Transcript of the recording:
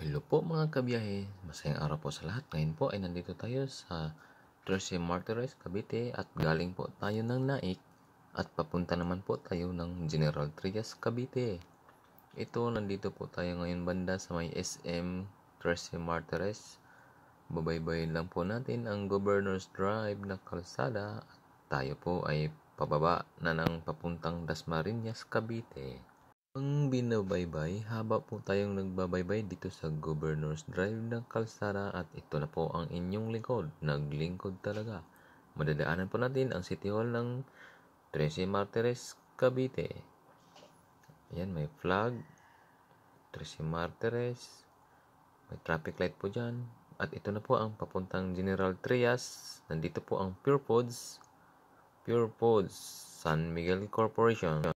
Hello po mga kabiyahe, masayang araw po sa lahat. Ngayon po ay nandito tayo sa Terce Martires, Cavite at galing po tayo ng Naik at papunta naman po tayo ng General Trias, Cavite. Ito, nandito po tayo ngayon banda sa may SM Terce Martires. Babaybayin lang po natin ang Governor's Drive na kalsada at tayo po ay pababa na ng papuntang Dasmariñas, Cavite. Ang binabaybay, haba po tayong nagbabaybay dito sa Governor's Drive ng Kalsada at ito na po ang inyong lingkod. Naglingkod talaga. Madadaanan po natin ang City Hall ng Trece Martires, Cavite. Ayan, may flag. Trece Martires. May traffic light po dyan. At ito na po ang papuntang General Trias. Nandito po ang Pure Pods. Pure Pods, San Miguel Corporation.